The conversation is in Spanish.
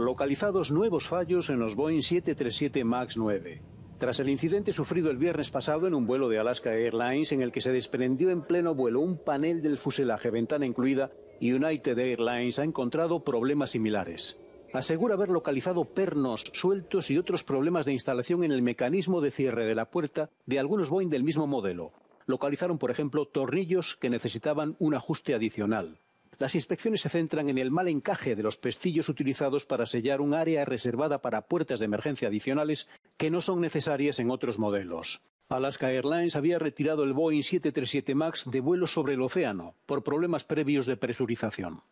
localizados nuevos fallos en los Boeing 737 MAX 9. Tras el incidente sufrido el viernes pasado en un vuelo de Alaska Airlines en el que se desprendió en pleno vuelo un panel del fuselaje, ventana incluida, United Airlines ha encontrado problemas similares. Asegura haber localizado pernos sueltos y otros problemas de instalación en el mecanismo de cierre de la puerta de algunos Boeing del mismo modelo. Localizaron, por ejemplo, tornillos que necesitaban un ajuste adicional. Las inspecciones se centran en el mal encaje de los pestillos utilizados para sellar un área reservada para puertas de emergencia adicionales que no son necesarias en otros modelos. Alaska Airlines había retirado el Boeing 737 MAX de vuelo sobre el océano por problemas previos de presurización.